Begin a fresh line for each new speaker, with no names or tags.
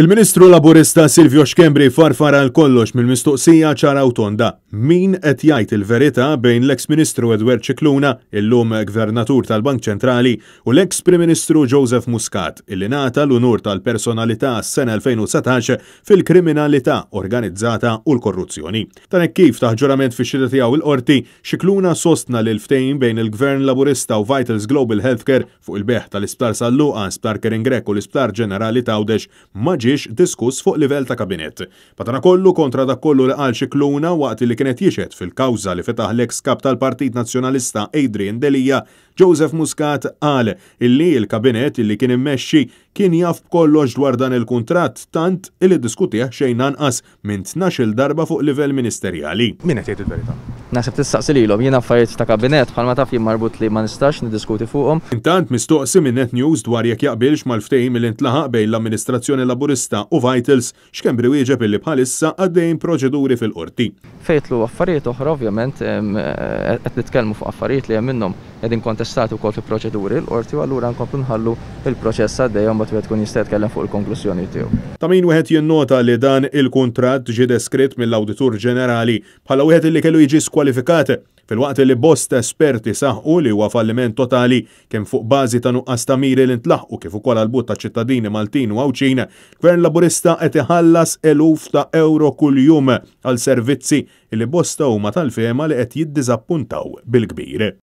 Il-Ministru Laburista Silvio Xkembri farfara l-kollox mill-mistoqsija ċara u tonda Min qed jgħid il-verità bejn l-eks Ministru Edward Ċikluna, illum Gvernatur tal-Bank Ċentrali, u l-eks Prim Ministru Joseph Muscat, illi nata l-unur tal-personalità s-sena 2017 fil-kriminalità organizzata u l-korruzzjoni. Tanek kif taħġurament fi xida tiegħu il-qorti, Ċikluna sostna l-ftejn bejn il-Gvern Laburista u Vitals Global Healthcare fuq il-beħ tal-Isptar Salluqa, Sptar Grek u l-Isptar Ġenerali Tawdex ma ġiex diskuss fuq livell ta' kabinet. Patana kollu kontra dak kollu li qal Ċikluna waqt li kienet jiexet fil-kawza li fetaħ l-ex-kap tal-Partit Nazzjonalista Adrian Delija, Joseph Muscat qal illi il-kabinet illi kien immexxi kien jaf kollox dwar dan il-kuntratt tant illi diskutih xejn anqas minn 12 darba fuq livell ministerjali.
Min qed jgħid il-verità?
Nasib tistaqsi l-om, jiena affarijiet ta' kabinet bħalma taf jien marbut li ma nistax niddiskuti fuqhom. Intant mistoqsi minn Net News dwar jekk jaqbilx mal-ftehim li ntlaħaq bejn l-Amministrazzjoni Laburista u Vitals xkem wieġeb illi bħalissa għaddejn proċeduri fil-qorti.
Fejtlu affarijiet oħra ovvjament eh, qed nitkellmu fuq affarijiet li hemm minnhom edin kontestati u kol fi proċeduri l-qorti u għallura nkomplu nħallu il-proċess għaddeja bat wieħed kun jistet kellem fuq il-konklużjoni tiegħu.
Ta' min wieħed jinnota li dan il-kuntratt ġie deskritt mill-Awditur Ġenerali bħala wieħed li kellu jiġi skwalifikat fil-waqt li bost esperti saħqu li huwa falliment totali kemm fuq bażi ta' nuqqas ta' miri intlaħ u kif ukoll għalbut ta' ċittadini Maltin u Awċina, gvern laburista qed iħallas eluf ta' euro kuljum għal servizzi li bosta huma tal-fema li qed jiddiżappuntaw bil-kbir.